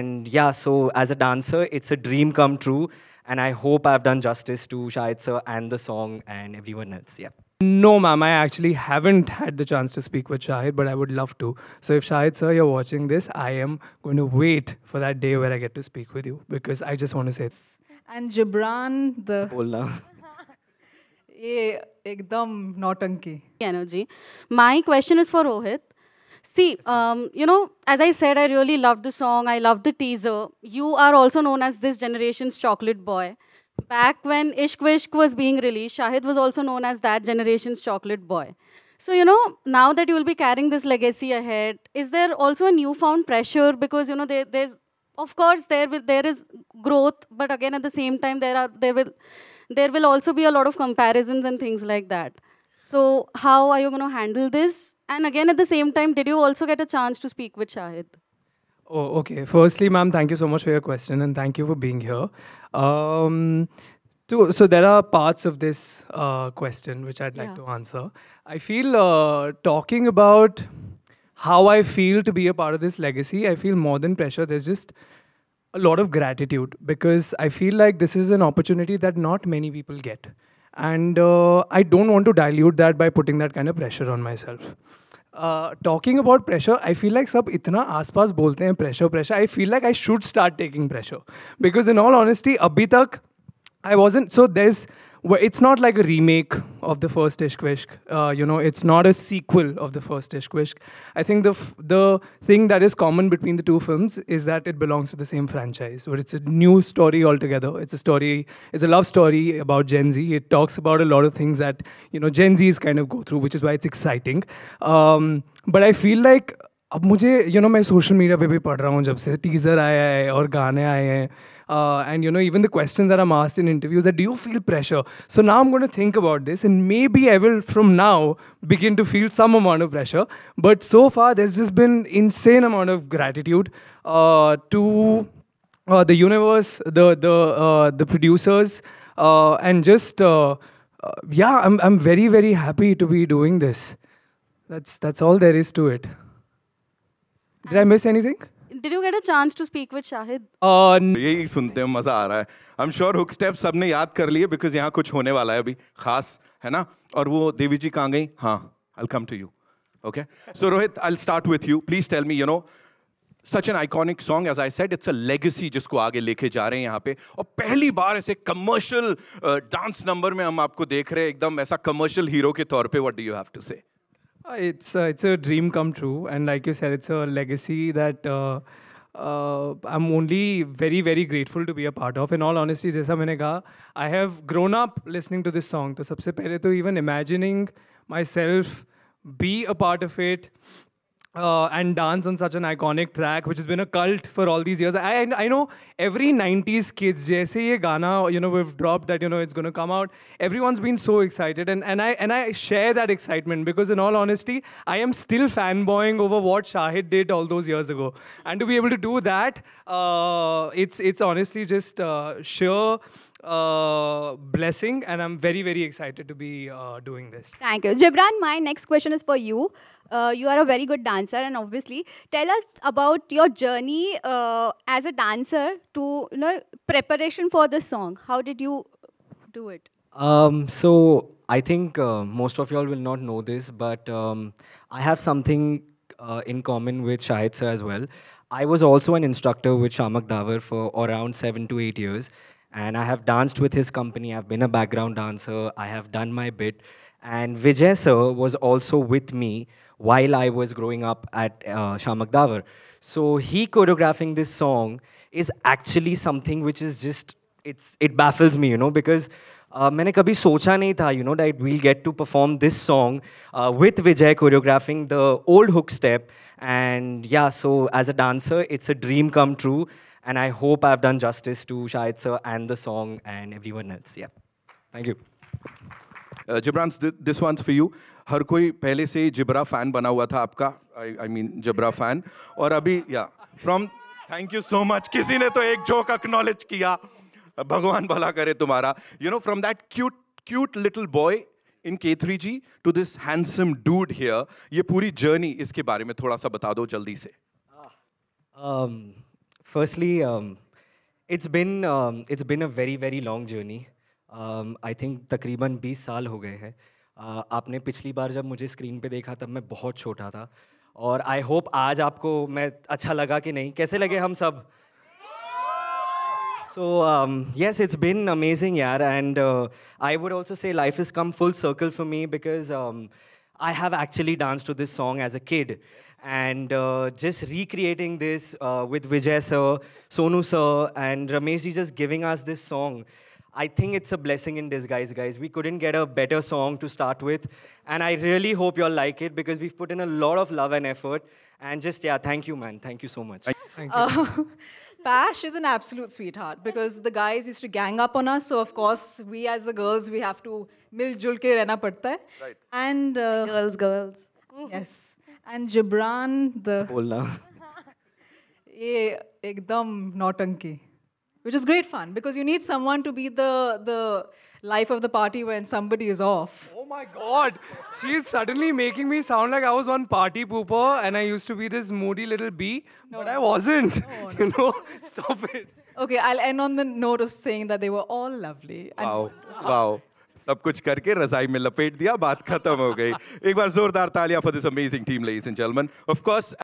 And yeah, so as a dancer, it's a dream come true. And I hope I've done justice to Shahid sir and the song and everyone else. Yeah. No, ma'am, I actually haven't had the chance to speak with Shahid, but I would love to. So if Shahid, sir, you're watching this, I am going to wait for that day where I get to speak with you because I just want to say this. And Gibran, the. Bola. ये एकदम नौटंकी energy my question is for See, um, you know, as I said, I really loved the song. I loved the teaser. You are also known as this generation's chocolate boy. Back when Ishq Vishq was being released, Shahid was also known as that generation's chocolate boy. So, you know, now that you will be carrying this legacy ahead, is there also a newfound pressure? Because, you know, there, there's, of course, there will, there is growth, but again, at the same time, there are, there will, there will also be a lot of comparisons and things like that. So, how are you going to handle this? And again, at the same time, did you also get a chance to speak with Shahid? Oh, okay. Firstly, ma'am, thank you so much for your question and thank you for being here. Um, to, so there are parts of this uh, question which I'd like yeah. to answer. I feel uh, talking about how I feel to be a part of this legacy, I feel more than pressure. There's just a lot of gratitude because I feel like this is an opportunity that not many people get. And uh, I don't want to dilute that by putting that kind of pressure on myself. Talking about pressure I feel like सब इतना आसपास बोलते हैं pressure pressure I feel like I should start taking pressure because in all honesty अभी तक I was so there well, it's not like a remake of the first Ishq Vishk. Uh, you know, it's not a sequel of the first Ishq Vishk. I think the f- the thing that is common between the two films is that it belongs to the same franchise, where it's a new story altogether. It's a story, it's a love story about Gen Z. It talks about a lot of things that you know Gen Zs kind of go through, which is why it's exciting. Um, but I feel like अब मुझे you you know know, मैं social media पे भी पढ़ रहा हूँ जब से टीज़र आया है और गाने आए हैं and you know even the question are um asked in interviews that do you feel pressure so now am going to think about this and maybe I will from now begin to feel some amount of pressure but so far this just been in same amount of gratitude to the universe the the producers and just yeah I am very very happy to be doing this that's that's all there is to it Did I miss anything? Did you get a chance to speak with Shahid? Uh, यही सुनते हैं मजा आ रहा है I am sure hook step सबने याद कर लिए बिकॉज यहाँ कुछ होने वाला है अभी खास है ना और वो देवी जी कहाँ गई हाँ I come to you okay so Rohit I start with you please tell me you know such an iconic song as I said it's a legacy जिसको आगे लेके जा रहे हैं यहाँ पे और पहली बार ऐसे कमर्शियल डांस नंबर में हम आपको देख रहे हैं एकदम ऐसा कमर्शियल हीरो के तौर पे what do you have to say Uh, it's uh, it's a dream come true, and like you said, it's a legacy that uh, uh, I'm only very very grateful to be a part of. In all honesty, जैसा मैंने कहा, I have grown up listening to this song. तो सबसे पहले तो even imagining myself be a part of it uh, and dance on such an iconic track, which has been a cult for all these years. I, I know every 90s kids, jaise ye Ghana, you know, we've dropped that, you know, it's going to come out. Everyone's been so excited. And, and, I, and I share that excitement because in all honesty, I am still fanboying over what Shahid did all those years ago. And to be able to do that, uh, it's, it's honestly just uh, sheer... Sure blessing, and I'm very, very excited to be uh, doing this. Thank you. Jibran, my next question is for you. Uh, you are a very good dancer, and obviously, tell us about your journey uh, as a dancer to you know, preparation for the song. How did you do it? Um, so, I think uh, most of y'all will not know this, but um, I have something uh, in common with Shahid sir as well. I was also an instructor with Shamak Davar for around seven to eight years. And I have danced with his company. I've been a background dancer. I have done my bit. And Vijay sir was also with me while I was growing up at uh, Shamak Davar. So he choreographing this song is actually something which is just it baffles me, you know, because uh, kabhi socha you know, that we'll get to perform this song uh, with Vijay choreographing the old hook step. And yeah, so as a dancer, it's a dream come true. And I hope I've done justice to Shahid sir and the song and everyone else. Yeah. Thank you. Jibran, uh, this one's for you. हर कोई पहले से ही zebra fan बना हुआ था आपका I mean zebra fan और अभी या from thank you so much किसी ने तो एक जोक अक्नॉलेज किया भगवान भला करे तुम्हारा you know from that cute cute little boy in K three G to this handsome dude here ये पूरी जर्नी इसके बारे में थोड़ा सा बता दो जल्दी से firstly it's been it's been a very very long journey I think तकरीबन 20 साल हो गए हैं uh, आपने पिछली बार जब मुझे स्क्रीन पे देखा तब मैं बहुत छोटा था और आई होप आज आपको मैं अच्छा लगा कि नहीं कैसे लगे हाँ। हम सब So um, yes, it's been amazing, yeah. And uh, I would also say life has come full circle for me because um, I have actually danced to this song as a kid. And uh, just recreating this uh, with Vijay sir, Sonu sir, and Ramesh ji just giving us this song. I think it's a blessing in disguise, guys. We couldn't get a better song to start with. And I really hope you'll like it because we've put in a lot of love and effort. And just, yeah, thank you, man. Thank you so much. Thank you. Uh, Pash is an absolute sweetheart because the guys used to gang up on us. So of course, we as the girls, we have to mil ke rehna padta hai. Right. And uh, girls, girls. Yes. And Jibran the. Bolna. ये एकदम नौटंकी which is great fun because you need someone to be the the life of the party when somebody is off. Oh my god. She's suddenly making me sound like I was one party pooper and I used to be this moody little bee, no, but no. I wasn't. No, you know, stop it. Okay, I'll end on the note of saying that they were all lovely. Wow. Wow. सब कुछ करके रजाई में लपेट दिया बात खत्म हो गई एक बार जोरदार तालियां for this amazing team ladies and gentleman of course